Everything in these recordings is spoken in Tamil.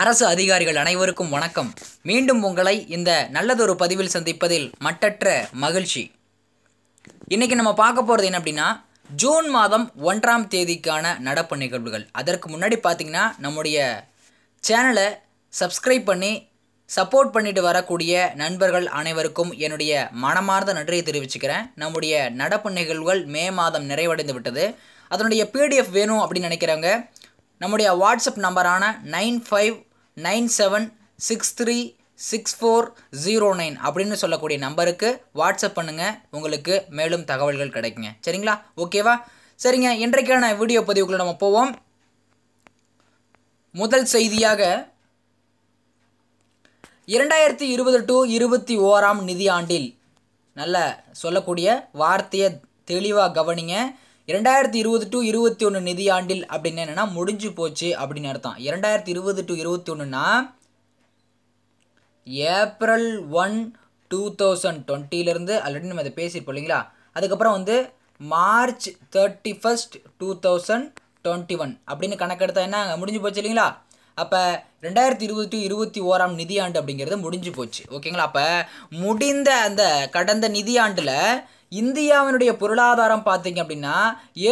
அரசு அதிகாரிகள் அனைவருக்கும் வணக்கம் மீண்டும் உங்களை இந்த நல்லதொரு பதிவில் சந்திப்பதில் மட்டற்ற மகிழ்ச்சி இன்றைக்கி நம்ம பார்க்க போகிறது என்ன அப்படின்னா ஜூன் மாதம் ஒன்றாம் தேதிக்கான நடப்பு நிகழ்வுகள் அதற்கு முன்னாடி பார்த்திங்கன்னா நம்முடைய சேனலை சப்ஸ்கிரைப் பண்ணி சப்போர்ட் பண்ணிட்டு வரக்கூடிய நண்பர்கள் அனைவருக்கும் என்னுடைய மனமார்ந்த நன்றியை தெரிவிச்சுக்கிறேன் நம்முடைய நடப்பு நிகழ்வுகள் மே மாதம் நிறைவடைந்து விட்டது அதனுடைய பிடிஎஃப் வேணும் அப்படின்னு நினைக்கிறவங்க நம்முடைய வாட்ஸ்அப் நம்பரான nine five nine seven six three six four zero nine அப்படின்னு சொல்லக்கூடிய நம்பருக்கு வாட்ஸ்அப் பண்ணுங்கள் உங்களுக்கு மேலும் தகவல்கள் கிடைக்குங்க சரிங்களா ஓகேவா சரிங்க இன்றைக்கான வீடியோ பதிவுகளை நம்ம போவோம் முதல் செய்தியாக இரண்டாயிரத்தி இருபது டு இருபத்தி ஓராம் நிதியாண்டில் நல்ல சொல்லக்கூடிய வார்த்தையை தெளிவாக கவனிங்க இரண்டாயிரத்தி இருபது டு இருபத்தி ஒன்று நிதியாண்டில் அப்படின்னு என்னென்னா முடிஞ்சு போச்சு அப்படின்னு அர்த்தம் இரண்டாயிரத்தி இருபது டு இருபத்தி ஒன்றுனா ஏப்ரல் ஒன் டூ தௌசண்ட் டுவெண்ட்டிலேருந்து ஆல்ரெடி நம்ம இதை பேசியிருப்போம் இல்லைங்களா அதுக்கப்புறம் வந்து March thirty first two thousand twenty one அப்படின்னு கணக்கெடுத்தா என்ன முடிஞ்சு போச்சு இல்லைங்களா அப்போ ரெண்டாயிரத்தி இருபது டு இருபத்தி ஓராம் நிதியாண்டு அப்படிங்கிறது முடிஞ்சு போச்சு ஓகேங்களா அப்போ முடிந்த அந்த கடந்த நிதியாண்டில் இந்தியாவினுடைய பொருளாதாரம் பார்த்தீங்க அப்படின்னா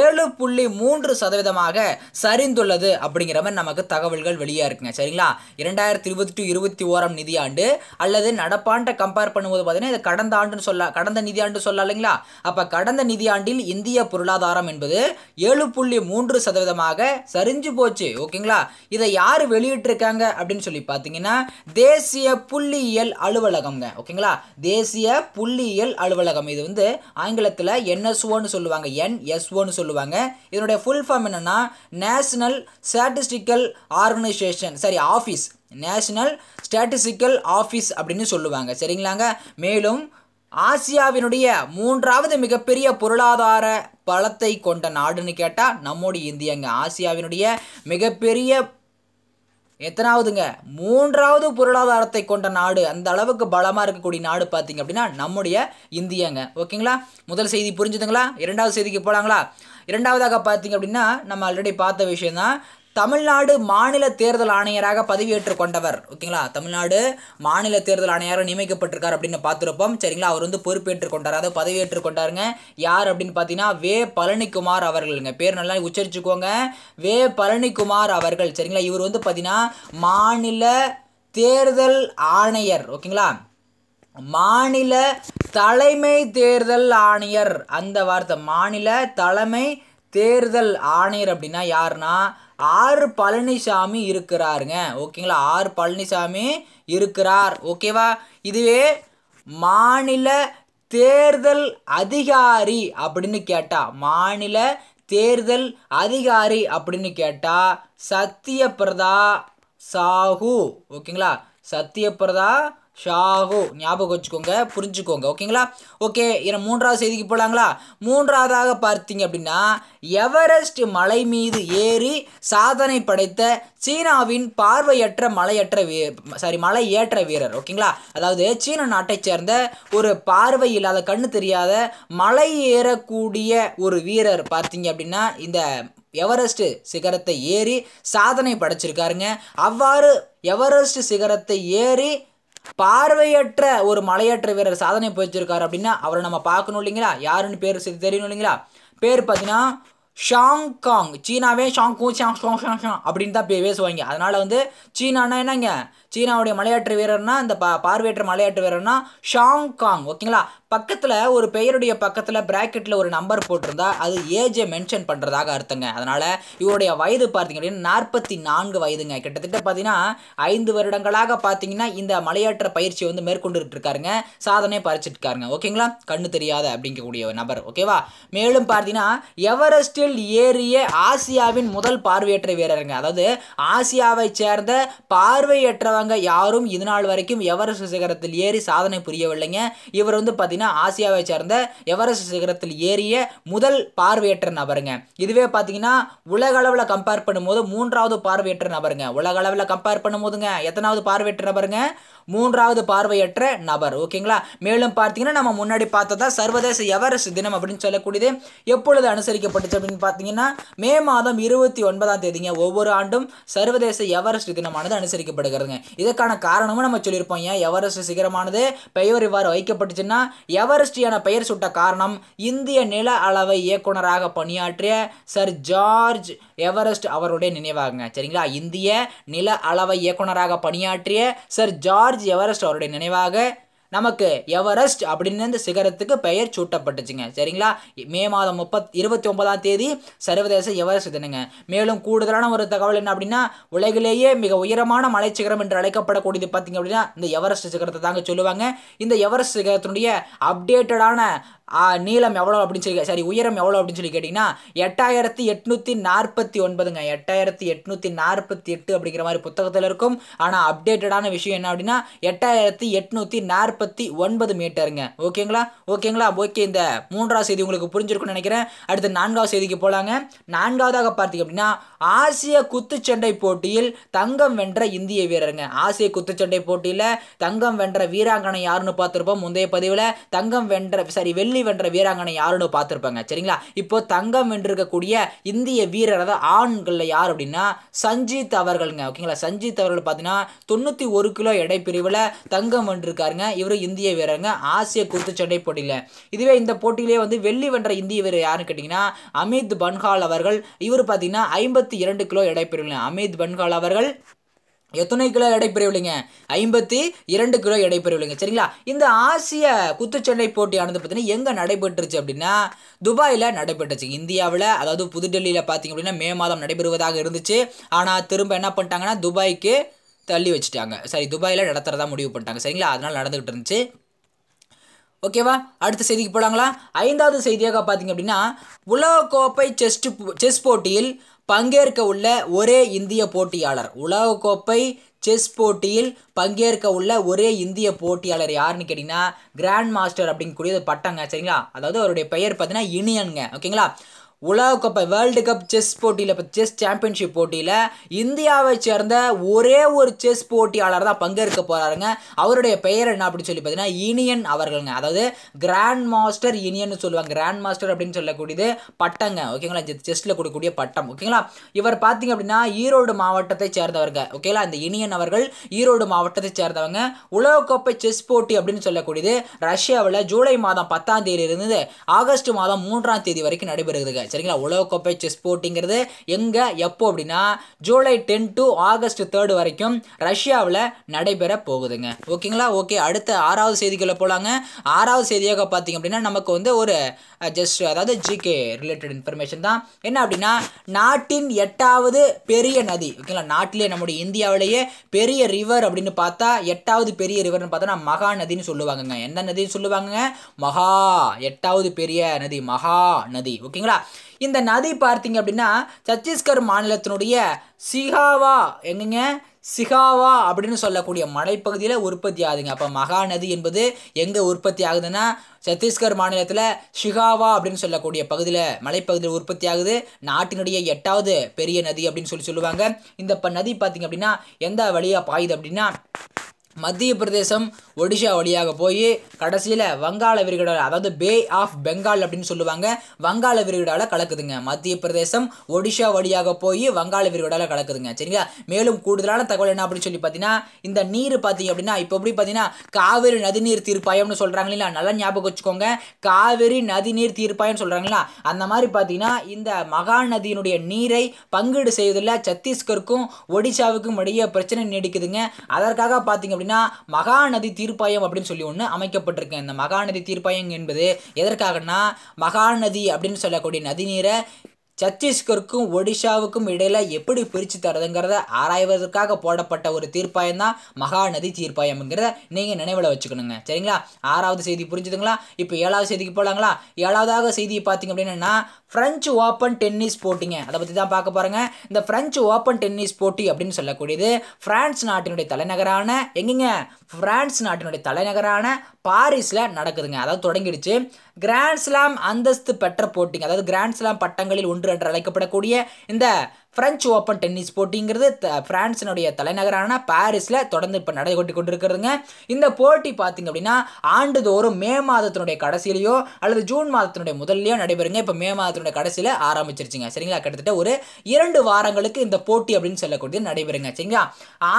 ஏழு புள்ளி மூன்று சதவீதமாக சரிந்துள்ளது அப்படிங்கிற மாதிரி நமக்கு தகவல்கள் வெளியாக இருக்குங்க சரிங்களா இரண்டாயிரத்தி இருபத்தி டு இருபத்தி ஓராம் நிதியாண்டு அல்லது நடப்பாண்டை கம்பேர் பண்ணும்போது பார்த்தீங்கன்னா இது கடந்த ஆண்டுன்னு சொல்ல கடந்த நிதியாண்டு சொல்லலாம் இல்லைங்களா அப்போ கடந்த நிதியாண்டில் இந்திய பொருளாதாரம் என்பது ஏழு புள்ளி மூன்று சதவீதமாக சரிஞ்சு போச்சு ஓகேங்களா இதை யார் வெளியிட்டிருக்காங்க அப்படின்னு சொல்லி பார்த்தீங்கன்னா தேசிய புள்ளியியல் அலுவலகம்ங்க ஓகேங்களா தேசிய புள்ளியியல் அலுவலகம் இது வந்து ஆங்கிலத்தில் என்எஸ்ஓன்னு சொல்லுவாங்க என்எஸ்ஓன்னு சொல்லுவாங்க இதனுடைய ஃபுல் ஃபார்ம் என்னென்னா நேஷனல் ஸ்டாட்டிஸ்டிக்கல் ஆர்கனைசேஷன் சரி ஆஃபீஸ் நேஷனல் ஸ்டாட்டிஸ்டிக்கல் ஆஃபீஸ் அப்படின்னு சொல்லுவாங்க சரிங்களாங்க மேலும் ஆசியாவினுடைய மூன்றாவது மிகப்பெரிய பொருளாதார பலத்தை கொண்ட நாடுன்னு கேட்டால் நம்முடைய இந்தியாங்க ஆசியாவினுடைய மிகப்பெரிய எத்தனாவதுங்க மூன்றாவது பொருளாதாரத்தை கொண்ட நாடு அந்த அளவுக்கு பலமாக இருக்கக்கூடிய நாடு பார்த்தீங்க அப்படின்னா நம்முடைய இந்தியாங்க ஓகேங்களா முதல் செய்தி புரிஞ்சுதுங்களா இரண்டாவது செய்திக்கு போகலாங்களா இரண்டாவதாக பார்த்தீங்க அப்படின்னா நம்ம ஆல்ரெடி பார்த்த விஷயம் தான் தமிழ்நாடு மாநில தேர்தல் ஆணையராக பதவியேற்றுக் கொண்டவர் ஓகேங்களா தமிழ்நாடு மாநில தேர்தல் ஆணையராக நியமிக்கப்பட்டிருக்கார் அப்படின்னு பார்த்துருப்போம் சரிங்களா அவர் வந்து பொறுப்பேற்றுக் கொண்டார் அதாவது பதவியேற்றுக் கொண்டாருங்க யார் அப்படின்னு பார்த்தீங்கன்னா வே பழனிக்குமார் அவர்களுங்க பேர் நல்லா உச்சரிச்சுக்கோங்க வே பழனிக்குமார் அவர்கள் சரிங்களா இவர் வந்து பார்த்தீங்கன்னா மாநில தேர்தல் ஆணையர் ஓகேங்களா மாநில தலைமை தேர்தல் ஆணையர் அந்த வார்த்தை மாநில தலைமை தேர்தல் ஆணையர் அப்படின்னா யாருன்னா ஆறு பழனிசாமி இருக்கிறாருங்க ஓகேங்களா ஆறு பழனிசாமி இருக்கிறார் ஓகேவா இதுவே மாநில தேர்தல் அதிகாரி அப்படின்னு கேட்டால் மாநில தேர்தல் அதிகாரி அப்படின்னு கேட்டால் சத்யபிரதா சாஹூ ஓகேங்களா சத்யபிரதா ஷாகு ஞாபகம் வச்சுக்கோங்க புரிஞ்சுக்கோங்க ஓகேங்களா ஓகே ஏன்னா மூன்றாவது செய்திக்கு போகலாங்களா மூன்றாவதாக பார்த்தீங்க அப்படின்னா எவரெஸ்ட் மலை மீது ஏறி சாதனை படைத்த சீனாவின் பார்வையற்ற மலையற்ற வீ சாரி மலை ஏற்ற வீரர் ஓகேங்களா அதாவது சீன நாட்டை சேர்ந்த ஒரு பார்வை இல்லாத கண்ணு தெரியாத மலை ஏறக்கூடிய ஒரு வீரர் பார்த்தீங்க அப்படின்னா இந்த எவரெஸ்ட் சிகரத்தை ஏறி சாதனை படைச்சிருக்காருங்க அவ்வாறு எவரெஸ்ட் சிகரத்தை ஏறி பார்வையற்ற ஒரு மலையற்ற வீரர் சாதனை போயிச்சிருக்காரு அப்படின்னா அவரை நம்ம பார்க்கணும் இல்லைங்களா யாருன்னு பேர் தெரியணும் இல்லைங்களா பேர் பார்த்தீங்கன்னா ஷாங்காங் சீனாவே ஷாங்கு ஷாங் ஷாங் ஷாங் ஷாங் அப்படின்னு தான் பேசுவாங்க அதனால் வந்து சீனானா என்னங்க சீனாவுடைய மலையாற்று வீரர்னா இந்த பா பார்வையற்ற மலையாற்று வீரர்னா ஷாங்காங் ஓகேங்களா பக்கத்தில் ஒரு பெயருடைய பக்கத்தில் ப்ராக்கெட்டில் ஒரு நம்பர் போட்டிருந்தா அது ஏஜை மென்ஷன் பண்ணுறதாக அர்த்தங்க அதனால் இவருடைய வயது பார்த்திங்க அப்படின்னா நாற்பத்தி நான்கு வயதுங்க கிட்டத்தட்ட பார்த்தீங்கன்னா ஐந்து வருடங்களாக பார்த்தீங்கன்னா இந்த மலையாற்ற பயிற்சியை வந்து மேற்கொண்டுட்டு இருக்காருங்க சாதனையை பறிச்சிட்ருக்காருங்க ஓகேங்களா கண்ணு தெரியாத அப்படிங்கக்கூடிய ஒரு நபர் ஓகேவா மேலும் பார்த்தீங்கன்னா எவரெஸ்டில் ஏறிய ஆசியாவின் முதல் பார்வையற்ற வீரருங்க அதாவது ஆசியாவை சேர்ந்த பார்வையற்றவங்க யாரும் இதுநாள் வரைக்கும் எவரெஸ்ட் சிகரத்தில் ஏறி சாதனை புரியவில்லைங்க இவர் வந்து பார்த்தீங்கன்னா பார்த்தீங்கன்னா ஆசியாவை சேர்ந்த எவரெஸ்ட் சிகரத்தில் ஏறிய முதல் பார்வையற்ற நபருங்க இதுவே பார்த்தீங்கன்னா உலகளவில் கம்பேர் பண்ணும்போது மூன்றாவது பார்வையற்ற நபருங்க உலகளவில் கம்பேர் பண்ணும்போதுங்க எத்தனாவது பார்வையற்ற நபருங்க மூன்றாவது பார்வையற்ற நபர் ஓகேங்களா மேலும் பார்த்தீங்கன்னா நம்ம முன்னாடி பார்த்ததா சர்வதேச எவரெஸ்ட் தினம் அப்படின்னு சொல்லக்கூடியது எப்பொழுது அனுசரிக்கப்பட்டுச்சு அப்படின்னு பார்த்தீங்கன்னா மே மாதம் இருபத்தி ஒன்பதாம் தேதிங்க ஒவ்வொரு ஆண்டும் சர்வதேச எவரெஸ்ட் தினமானது அனுசரிக்கப்படுகிறதுங்க இதற்கான காரணமும் நம்ம சொல்லியிருப்போம் ஏன் எவரெஸ்ட் சிகரமானது பெயர் இவ்வாறு வைக்கப்பட்டுச்சுன்னா எவரெஸ்ட் என பெயர் சுட்ட காரணம் இந்திய நில அளவை இயக்குனராக பணியாற்றிய சர் ஜார்ஜ் எவரெஸ்ட் அவருடைய நினைவாகுங்க சரிங்களா இந்திய நில அளவை இயக்குனராக பணியாற்றிய சர் ஜார்ஜ் எவரெஸ்ட் அவருடைய நினைவாக நமக்கு எவரெஸ்ட் அப்படின்னு இந்த சிகரத்துக்கு பெயர் சூட்டப்பட்டுச்சுங்க சரிங்களா மே மாதம் முப்பத் இருபத்தி ஒன்பதாம் தேதி சர்வதேச எவரெஸ்ட் தினங்க மேலும் கூடுதலான ஒரு தகவல் என்ன அப்படின்னா உலகிலேயே மிக உயரமான மலை சிகரம் என்று அழைக்கப்படக்கூடியது பார்த்தீங்க அப்படின்னா இந்த எவரெஸ்ட் சிகரத்தை தாங்க சொல்லுவாங்க இந்த எவரெஸ்ட் சிகரத்தினுடைய அப்டேட்டடான நீளம் எவ்வளோ அப்படின்னு சொல்லி சரி உயரம் எவ்வளோ அப்படின்னு சொல்லி கேட்டிங்கன்னா எட்டாயிரத்தி எட்நூற்றி நாற்பத்தி ஒன்பதுங்க எட்டாயிரத்தி எட்நூற்றி நாற்பத்தி எட்டு அப்படிங்கிற மாதிரி புத்தகத்தில் இருக்கும் ஆனால் அப்டேட்டடான விஷயம் என்ன அப்படின்னா எட்டாயிரத்தி எட்நூற்றி நாற்பத்தி ஒன்பது மீட்டருங்க ஓகேங்களா ஓகேங்களா ஓகே இந்த மூன்றாவது செய்தி உங்களுக்கு புரிஞ்சிருக்கும்னு நினைக்கிறேன் அடுத்து நான்காவது செய்திக்கு போகலாங்க நான்காவதாக பார்த்தீங்க அப்படின்னா ஆசிய குத்துச்சண்டை போட்டியில் தங்கம் வென்ற இந்திய வீரருங்க ஆசிய குத்துச்சண்டை போட்டியில் தங்கம் வென்ற வீராங்கனை யாருன்னு பார்த்துருப்போம் முந்தைய பதிவில் தங்கம் வென்ற சாரி வெள்ளி வெள்ளி வென்ற வீராங்கனை யாருன்னு பார்த்துருப்பாங்க சரிங்களா இப்போ தங்கம் வென்றிருக்கக்கூடிய இந்திய வீரர் அதாவது ஆண்களில் யார் அப்படின்னா சஞ்சீத் அவர்கள்ங்க ஓகேங்களா சஞ்சீத் அவர்கள் பார்த்தீங்கன்னா தொண்ணூற்றி ஒரு கிலோ எடை பிரிவில் தங்கம் வென்றிருக்காருங்க இவர் இந்திய வீரருங்க ஆசிய குத்துச்சண்டை போட்டியில் இதுவே இந்த போட்டியிலே வந்து வெள்ளி வென்ற இந்திய வீரர் யாருன்னு கேட்டிங்கன்னா அமித் பன்ஹால் அவர்கள் இவர் பார்த்தீங்கன்னா ஐம்பத்தி இரண்டு கிலோ எடை பிரிவில் அமித் பன்ஹால் அவர்கள் எத்தனை கிலோ பெறவில்லைங்க ஐம்பத்தி இரண்டு கிலோ பெறவில்லைங்க சரிங்களா இந்த ஆசிய குத்துச்சண்டை போட்டியானது பார்த்தீங்கன்னா எங்கே நடைபெற்றுச்சு அப்படின்னா துபாயில் நடைபெற்றுச்சு இந்தியாவில் அதாவது புதுடெல்லியில் பார்த்தீங்க அப்படின்னா மே மாதம் நடைபெறுவதாக இருந்துச்சு ஆனால் திரும்ப என்ன பண்ணிட்டாங்கன்னா துபாய்க்கு தள்ளி வச்சுட்டாங்க சரி துபாயில் நடத்துகிறதா முடிவு பண்ணிட்டாங்க சரிங்களா அதனால் நடந்துகிட்டு இருந்துச்சு ஓகேவா அடுத்த செய்திக்கு போகலாங்களா ஐந்தாவது செய்தியாக பார்த்தீங்க அப்படின்னா உலகக்கோப்பை செஸ்ட் செஸ் போட்டியில் பங்கேற்க உள்ள ஒரே இந்திய போட்டியாளர் உலகக்கோப்பை செஸ் போட்டியில் பங்கேற்க உள்ள ஒரே இந்திய போட்டியாளர் யாருன்னு கேட்டிங்கன்னா கிராண்ட் மாஸ்டர் கூடிய பட்டங்க சரிங்களா அதாவது அவருடைய பெயர் பார்த்தீங்கன்னா இனியனுங்க ஓகேங்களா உலக கப்பை வேர்ல்டு கப் செஸ் போட்டியில் இப்போ செஸ் சாம்பியன்ஷிப் போட்டியில் இந்தியாவை சேர்ந்த ஒரே ஒரு செஸ் போட்டியாளர் தான் பங்கேற்க போகிறாருங்க அவருடைய பெயர் என்ன அப்படின்னு சொல்லி பார்த்தீங்கன்னா இனியன் அவர்களுங்க அதாவது கிராண்ட் மாஸ்டர் இனியன் சொல்லுவாங்க கிராண்ட் மாஸ்டர் அப்படின்னு சொல்லக்கூடியது பட்டங்க ஓகேங்களா செஸ்ஸில் கொடுக்கக்கூடிய பட்டம் ஓகேங்களா இவர் பார்த்தீங்க அப்படின்னா ஈரோடு மாவட்டத்தை சேர்ந்தவர்கள் ஓகேங்களா இந்த இனியன் அவர்கள் ஈரோடு மாவட்டத்தை சேர்ந்தவங்க உலகக்கோப்பை செஸ் போட்டி அப்படின்னு சொல்லக்கூடியது ரஷ்யாவில் ஜூலை மாதம் பத்தாம் தேதியிலிருந்து ஆகஸ்ட் மாதம் மூன்றாம் தேதி வரைக்கும் நடைபெறுகிறது சரிங்களா உலகக்கோப்பை செஸ் போட்டிங்கிறது எங்கே எப்போ அப்படின்னா July ten to August third வரைக்கும் ரஷ்யாவில் நடைபெற போகுதுங்க ஓகேங்களா ஓகே அடுத்த ஆறாவது செய்திக்குள்ளே போகலாங்க ஆறாவது செய்தியாக பார்த்தீங்க அப்படின்னா நமக்கு வந்து ஒரு ஜஸ்ட் அதாவது ஜிகே ரிலேட்டட் இன்ஃபர்மேஷன் தான் என்ன அப்படின்னா நாட்டின் எட்டாவது பெரிய நதி ஓகேங்களா நாட்டிலே நம்முடைய இந்தியாவிலேயே பெரிய ரிவர் அப்படின்னு பார்த்தா எட்டாவது பெரிய ரிவர்னு பார்த்தா மகா நதினு சொல்லுவாங்கங்க என்ன நதின்னு சொல்லுவாங்க மகா எட்டாவது பெரிய நதி மகா நதி ஓகேங்களா இந்த நதி பார்த்தீங்க அப்படின்னா சத்தீஸ்கர் மாநிலத்தினுடைய சிகாவா எங்கங்க சிகாவா அப்படின்னு சொல்லக்கூடிய மலைப்பகுதியில் உற்பத்தி ஆகுதுங்க அப்போ மகாநதி என்பது எங்கே உற்பத்தி ஆகுதுன்னா சத்தீஸ்கர் மாநிலத்தில் ஷிகாவா அப்படின்னு சொல்லக்கூடிய பகுதியில் மலைப்பகுதியில் உற்பத்தி ஆகுது நாட்டினுடைய எட்டாவது பெரிய நதி அப்படின்னு சொல்லி சொல்லுவாங்க இந்த நதி பார்த்திங்க அப்படின்னா எந்த வழியாக பாயுது அப்படின்னா மத்திய பிரதேசம் ஒடிஷா வழியாக போய் கடைசியில் வங்காள விரிகுடாவில் அதாவது பே ஆஃப் பெங்கால் அப்படின்னு சொல்லுவாங்க வங்காள விரிகுடாவில் கலக்குதுங்க மத்திய பிரதேசம் ஒடிஷா வழியாக போய் வங்காள விரிகுடாவில் கலக்குதுங்க சரிங்களா மேலும் கூடுதலான தகவல் என்ன அப்படின்னு சொல்லி பார்த்தீங்கன்னா இந்த நீர் பார்த்தீங்க அப்படின்னா இப்போ எப்படி பார்த்தீங்கன்னா காவிரி நதிநீர் தீர்ப்பாயம்னு சொல்கிறாங்க இல்லைங்களா நல்லா ஞாபகம் வச்சுக்கோங்க காவிரி நதிநீர் தீர்ப்பாயம்னு சொல்கிறாங்களா அந்த மாதிரி பார்த்தீங்கன்னா இந்த மகாநதியினுடைய நீரை பங்கீடு செய்வதில் சத்தீஸ்கருக்கும் ஒடிசாவுக்கும் இடையே பிரச்சனை நீடிக்குதுங்க அதற்காக பார்த்தீங்க அப்படின்னா அப்படின்னா மகாநதி தீர்ப்பாயம் அப்படின்னு சொல்லி ஒன்று அமைக்கப்பட்டிருக்கு இந்த மகாநதி தீர்ப்பாயம் என்பது எதற்காகனா மகாநதி அப்படின்னு சொல்லக்கூடிய நதிநீரை சத்தீஸ்கருக்கும் ஒடிஷாவுக்கும் இடையில் எப்படி பிரித்து தரதுங்கிறத ஆராய்வதற்காக போடப்பட்ட ஒரு தீர்ப்பாயம் தான் மகாநதி தீர்ப்பாயம்ங்கிறத நீங்கள் நினைவில் வச்சுக்கணுங்க சரிங்களா ஆறாவது செய்தி புரிஞ்சுதுங்களா இப்போ ஏழாவது செய்திக்கு போகலாங்களா ஏழாவதாக செய்தியை பார்த்தீங்க அப்படின்னா ஃப்ரெஞ்சு ஓப்பன் டென்னிஸ் போட்டிங்க அதை பற்றி தான் பார்க்க பாருங்கள் இந்த ஃப்ரெஞ்சு ஓப்பன் டென்னிஸ் போட்டி அப்படின்னு சொல்லக்கூடியது ஃப்ரான்ஸ் நாட்டினுடைய தலைநகரான எங்கேங்க ஃப்ரான்ஸ் நாட்டினுடைய தலைநகரான பாரிஸில் நடக்குதுங்க அதாவது தொடங்கிடுச்சு கிராண்ட்ஸ்லாம் அந்தஸ்து பெற்ற போட்டிங்க அதாவது கிராண்ட்ஸ்லாம் பட்டங்களில் ஒன்று என்று அழைக்கப்படக்கூடிய இந்த பிரெஞ்சு ஓப்பன் டென்னிஸ் போட்டிங்கிறது பிரான்ஸினுடைய தலைநகரான பாரிஸில் தொடர்ந்து இப்போ நடைபெற்று கொண்டிருக்கிறதுங்க இந்த போட்டி பார்த்திங்க அப்படின்னா ஆண்டுதோறும் மே மாதத்தினுடைய கடைசியிலையோ அல்லது ஜூன் மாதத்தினுடைய முதல்லையோ நடைபெறுங்க இப்போ மே மாதத்தினுடைய கடைசியில் ஆரம்பிச்சிருச்சுங்க சரிங்களா கிட்டத்தட்ட ஒரு இரண்டு வாரங்களுக்கு இந்த போட்டி அப்படின்னு சொல்லக்கூடியது நடைபெறுங்க சரிங்களா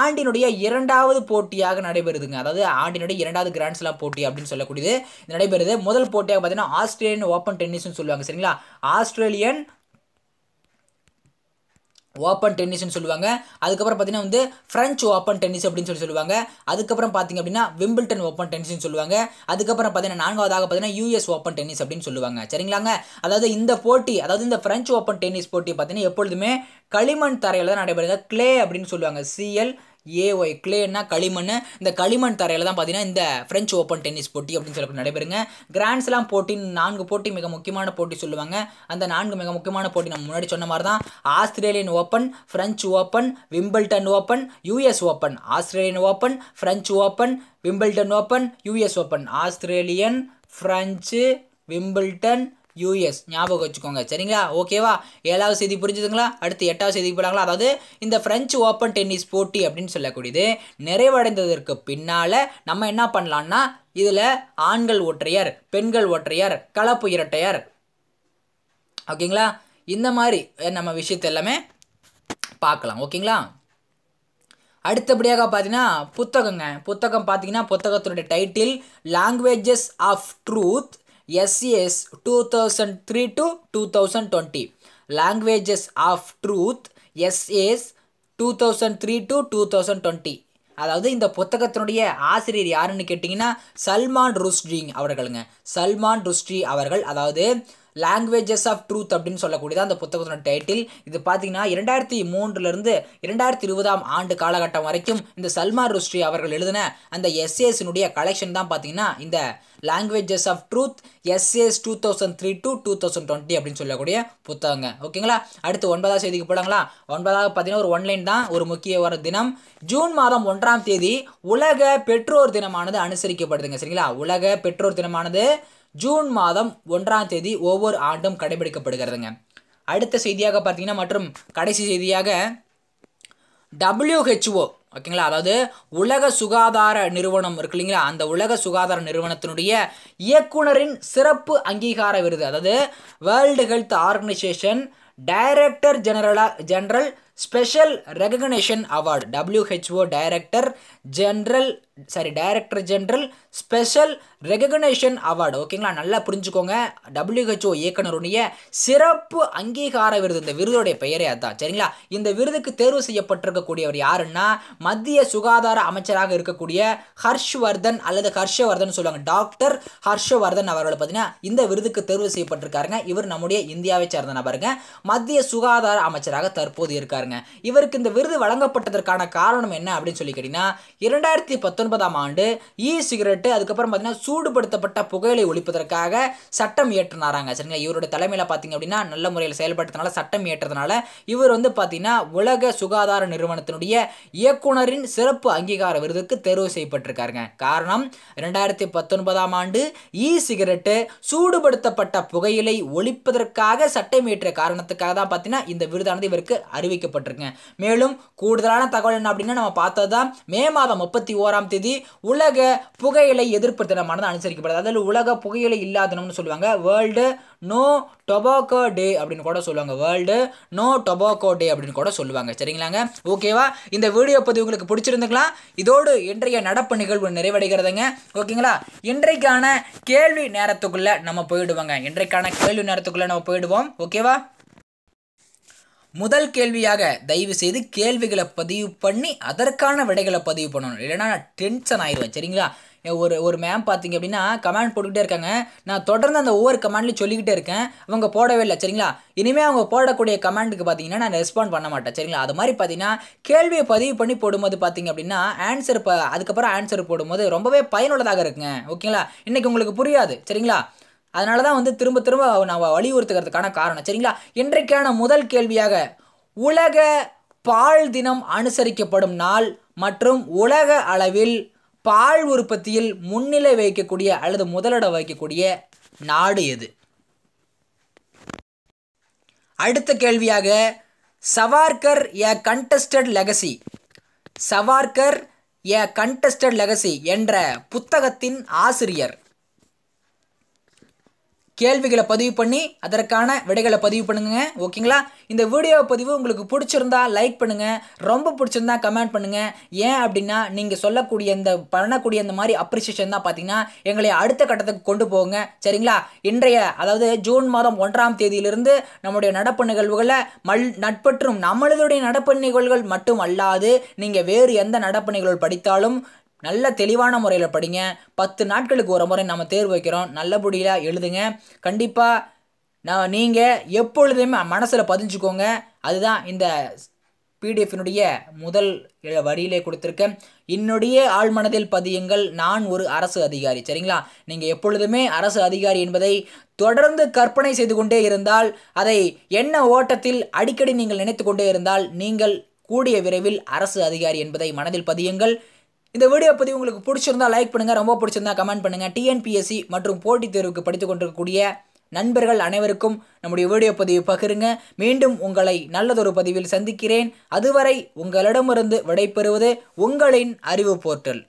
ஆண்டினுடைய இரண்டாவது போட்டியாக நடைபெறுதுங்க அதாவது ஆண்டினுடைய இரண்டாவது கிராண்ட்ஸ்லாம் போட்டி அப்படின்னு சொல்லக்கூடியது நடைபெறுது முதல் போட்டியாக பார்த்தீங்கன்னா ஆஸ்திரேலியன் ஓப்பன் டென்னிஸ்னு சொல்லுவாங்க சரிங்களா ஆஸ்திரேலியன் ஓப்பன் டென்னிஸ்னு சொல்லுவாங்க அதுக்கப்புறம் பார்த்தீங்கன்னா வந்து ஃப்ரெஞ்ச் ஓப்பன் டென்னிஸ் அப்படின்னு சொல்லி சொல்லுவாங்க அதுக்கப்புறம் பார்த்திங்க அப்படின்னா விம்பிள்டன் ஓப்பன் டென்னிஸ்னு சொல்லுவாங்க அதுக்கப்புறம் பார்த்தீங்கன்னா நான்காவதாக பார்த்தீங்கன்னா யூஎஸ் ஓப்பன் டென்னிஸ் அப்படின்னு சொல்லுவாங்க சரிங்களாங்க அதாவது இந்த போட்டி அதாவது இந்த ஃப்ரெஞ்சு ஓப்பன் டென்னிஸ் போட்டி பார்த்தீங்கன்னா எப்பொழுதுமே களிமண் தரையில் தான் நடைபெறுங்க கிளே அப்படின்னு சொல்லுவாங்க சிஎல் ஏஒய் கிளேன்னா களிமண் இந்த களிமண் தரையில் தான் பார்த்தீங்கன்னா இந்த ஃப்ரெஞ்ச் ஓப்பன் டென்னிஸ் போட்டி அப்படின்னு சொல்லி நடைபெறுங்க கிராண்ட்ஸ்லாம் போட்டி நான்கு போட்டி மிக முக்கியமான போட்டி சொல்லுவாங்க அந்த நான்கு மிக முக்கியமான போட்டி நம்ம முன்னாடி சொன்ன மாதிரி தான் Australian Open French Open Wimbledon Open US Open Australian Open French Open Wimbledon Open US Open Australian French Wimbledon US ஞாபகம் வச்சுக்கோங்க சரிங்களா ஓகேவா ஏழாவது செய்தி புரிஞ்சுதுங்களா அடுத்து எட்டாவது செய்தி போடாங்களா அதாவது இந்த ஃப்ரெஞ்சு ஓப்பன் டென்னிஸ் போட்டி அப்படின்னு சொல்லக்கூடியது நிறைவடைந்ததற்கு பின்னால் நம்ம என்ன பண்ணலாம்னா இதில் ஆண்கள் ஒற்றையர் பெண்கள் ஒற்றையர் கலப்பு இரட்டையர் ஓகேங்களா இந்த மாதிரி நம்ம விஷயத்த எல்லாமே பார்க்கலாம் ஓகேங்களா அடுத்தபடியாக பார்த்தீங்கன்னா புத்தகங்க புத்தகம் பார்த்தீங்கன்னா புத்தகத்தினுடைய title Languages of Truth two thousand three SES two thousand twenty Languages of Truth SES two thousand three to two thousand twenty அதாவது இந்த புத்தகத்தினுடைய ஆசிரியர் யாருன்னு கேட்டிங்கன்னா சல்மான் ருஸ்ட்ரிங் அவர்களுங்க சல்மான் ருஸ்ட்ரி அவர்கள் அதாவது லாங்குவேஜஸ் ஆஃப் ட்ரூத் அப்படின்னு சொல்லக்கூடியதான் அந்த புத்தகத்தோட டைட்டில் இது பார்த்தீங்கன்னா இரண்டாயிரத்தி மூன்றுலேருந்து இரண்டாயிரத்தி இருபதாம் ஆண்டு காலகட்டம் வரைக்கும் இந்த சல்மார் ருஷ்ரி அவர்கள் எழுதின அந்த எஸ்ஏஸினுடைய கலெக்ஷன் தான் பார்த்தீங்கன்னா இந்த Languages of Truth SES two thousand three to two thousand twenty அப்படின்னு சொல்லக்கூடிய புத்தகங்க ஓகேங்களா அடுத்து ஒன்பதாம் செய்திக்கு போலாங்களா ஒன்பதாவது பார்த்தீங்கன்னா ஒரு ஒன்லைன் தான் ஒரு முக்கிய வர தினம் ஜூன் மாதம் ஒன்றாம் தேதி உலக பெற்றோர் தினமானது அனுசரிக்கப்படுதுங்க சரிங்களா உலக பெற்றோர் தினமானது ஜூன் மாதம் ஒன்றாம் தேதி ஒவ்வொரு ஆண்டும் கடைபிடிக்கப்படுகிறதுங்க அடுத்த செய்தியாக பார்த்தீங்கன்னா மற்றும் கடைசி செய்தியாக டபிள்யூஹெச்ஓ ஓகேங்களா அதாவது உலக சுகாதார நிறுவனம் இருக்கு இல்லைங்களா அந்த உலக சுகாதார நிறுவனத்தினுடைய இயக்குனரின் சிறப்பு அங்கீகார விருது அதாவது வேர்ல்டு ஹெல்த் ஆர்கனைசேஷன் டைரக்டர் ஜெனரலாக general special recognition award WHO director general sorry director general special recognition award ஓகேங்களா நல்லா புரிஞ்சுக்கோங்க டபிள்யூஹெச்ஓ இயக்குனருடைய சிறப்பு அங்கீகார விருது இந்த விருதுடைய பெயரே அதான் சரிங்களா இந்த விருதுக்கு தேர்வு செய்யப்பட்டிருக்கக்கூடியவர் யாருன்னா மத்திய சுகாதார அமைச்சராக இருக்கக்கூடிய ஹர்ஷ்வர்தன் அல்லது ஹர்ஷவர்தன் சொல்லுவாங்க டாக்டர் ஹர்ஷவர்தன் அவர்கள் பார்த்தீங்கன்னா இந்த விருதுக்கு தேர்வு செய்யப்பட்டிருக்காருங்க இவர் நம்முடைய இந்தியாவை சேர்ந்த நபருங்க மத்திய சுகாதார அமைச்சராக தற்போது இருக்காருங்க இவருக்கு இந்த விருது வழங்கப்பட்டதற்கான காரணம் என்ன அப்படின்னு சொல்லி கேட்டிங்கன்னா இரண்டாயிரத்தி பத்தொன்பது ஒன்பதாம் ஆண்டு இ சிகரெட்டு அதுக்கப்புறம் பார்த்தீங்கன்னா சூடுபடுத்தப்பட்ட புகையிலை ஒழிப்பதற்காக சட்டம் இயற்றினாராங்க சரிங்களா இவருடைய தலைமையில் பார்த்தீங்க அப்படின்னா நல்ல முறையில் செயல்பட்டதுனால சட்டம் இயற்றதுனால இவர் வந்து பார்த்தீங்கன்னா உலக சுகாதார நிறுவனத்தினுடைய இயக்குனரின் சிறப்பு அங்கீகார விருதுக்கு தேர்வு செய்யப்பட்டிருக்காருங்க காரணம் ரெண்டாயிரத்தி பத்தொன்பதாம் ஆண்டு இ சிகரெட்டு சூடுபடுத்தப்பட்ட புகையிலை ஒழிப்பதற்காக சட்டம் இயற்றிய காரணத்துக்காக தான் பார்த்தீங்கன்னா இந்த விருதானது இவருக்கு அறிவிக்கப்பட்டிருக்குங்க மேலும் கூடுதலான தகவல் என்ன அப்படின்னா நம்ம பார்த்தது தான் மே மாதம் முப்பத்தி ஓராம் தேதி உலக புகையிலை எதிர்ப்பு தினமானது அனுசரிக்கப்படுது அதில் உலக புகையிலை இல்லாத தினம்னு சொல்லுவாங்க வேர்ல்டு நோ டொபாக்கோ டே அப்படின்னு கூட சொல்லுவாங்க வேர்ல்டு நோ டொபாக்கோ டே அப்படின்னு கூட சொல்லுவாங்க சரிங்களாங்க ஓகேவா இந்த வீடியோ பதிவு உங்களுக்கு பிடிச்சிருந்துக்கலாம் இதோடு இன்றைய நடப்பு நிகழ்வு நிறைவடைகிறதுங்க ஓகேங்களா இன்றைக்கான கேள்வி நேரத்துக்குள்ளே நம்ம போயிடுவோங்க இன்றைக்கான கேள்வி நேரத்துக்குள்ளே நம்ம போயிடுவோம் ஓகேவா முதல் கேள்வியாக தயவு செய்து கேள்விகளை பதிவு பண்ணி அதற்கான விடைகளை பதிவு பண்ணணும் இல்லைனா நான் டென்ஷன் ஆயிடுவேன் சரிங்களா ஒரு ஒரு மேம் பார்த்தீங்க அப்படின்னா கமெண்ட் போட்டுக்கிட்டே இருக்காங்க நான் தொடர்ந்து அந்த ஒவ்வொரு கமெண்ட்லையும் சொல்லிக்கிட்டே இருக்கேன் அவங்க போடவே இல்லை சரிங்களா இனிமேல் அவங்க போடக்கூடிய கமெண்ட்டுக்கு பார்த்தீங்கன்னா நான் ரெஸ்பாண்ட் பண்ண மாட்டேன் சரிங்களா அது மாதிரி பார்த்தீங்கன்னா கேள்வியை பதிவு பண்ணி போடும்போது பார்த்தீங்க அப்படின்னா ஆன்சர் இப்போ அதுக்கப்புறம் ஆன்சர் போடும்போது ரொம்பவே பயனுள்ளதாக இருக்குங்க ஓகேங்களா இன்றைக்கி உங்களுக்கு புரியாது சரிங்களா அதனால தான் வந்து திரும்ப திரும்ப நான் வலியுறுத்துக்கிறதுக்கான காரணம் சரிங்களா இன்றைக்கான முதல் கேள்வியாக உலக பால் தினம் அனுசரிக்கப்படும் நாள் மற்றும் உலக அளவில் பால் உற்பத்தியில் முன்னிலை வைக்கக்கூடிய அல்லது முதலிடம் வைக்கக்கூடிய நாடு எது அடுத்த கேள்வியாக Savarkar a contested legacy Savarkar a contested legacy என்ற புத்தகத்தின் ஆசிரியர் கேள்விகளை பதிவு பண்ணி அதற்கான விடைகளை பதிவு பண்ணுங்க ஓகேங்களா இந்த வீடியோ பதிவு உங்களுக்கு பிடிச்சிருந்தா லைக் பண்ணுங்க ரொம்ப பிடிச்சிருந்தா கமெண்ட் பண்ணுங்க ஏன் அப்படின்னா நீங்கள் சொல்லக்கூடிய இந்த பண்ணக்கூடிய இந்த மாதிரி அப்ரிசியேஷன் தான் பார்த்தீங்கன்னா எங்களை அடுத்த கட்டத்துக்கு கொண்டு போங்க சரிங்களா இன்றைய அதாவது ஜூன் மாதம் ஒன்றாம் தேதியிலிருந்து நம்முடைய நடப்பு நிகழ்வுகளை மல் நட்பற்றும் நம்மளுடைய நடப்பு நிகழ்வுகள் மட்டும் அல்லாது நீங்கள் வேறு எந்த நடப்பு நிகழ்வு படித்தாலும் நல்ல தெளிவான முறையில் படிங்க பத்து நாட்களுக்கு ஒரு முறை நம்ம தேர்வு வைக்கிறோம் நல்லபடியாக எழுதுங்க கண்டிப்பாக நான் நீங்கள் எப்பொழுதுமே மனசில் பதிஞ்சுக்கோங்க அதுதான் இந்த பிடிஎஃபினுடைய முதல் வரியிலே கொடுத்துருக்கேன் என்னுடைய ஆழ்மனதில் பதியுங்கள் நான் ஒரு அரசு அதிகாரி சரிங்களா நீங்கள் எப்பொழுதுமே அரசு அதிகாரி என்பதை தொடர்ந்து கற்பனை செய்து கொண்டே இருந்தால் அதை என்ன ஓட்டத்தில் அடிக்கடி நீங்கள் நினைத்து கொண்டே இருந்தால் நீங்கள் கூடிய விரைவில் அரசு அதிகாரி என்பதை மனதில் பதியுங்கள் இந்த வீடியோ பற்றி உங்களுக்கு பிடிச்சிருந்தா லைக் பண்ணுங்கள் ரொம்ப பிடிச்சிருந்தா கமெண்ட் பண்ணுங்கள் டிஎன்பிஎஸ்சி மற்றும் போட்டித் தேர்வுக்கு படித்து கொண்டிருக்கக்கூடிய நண்பர்கள் அனைவருக்கும் நம்முடைய வீடியோ பதிவு பகிருங்க மீண்டும் உங்களை நல்லதொரு பதிவில் சந்திக்கிறேன் அதுவரை உங்களிடமிருந்து விடைபெறுவது உங்களின் அறிவு போர்ட்டல்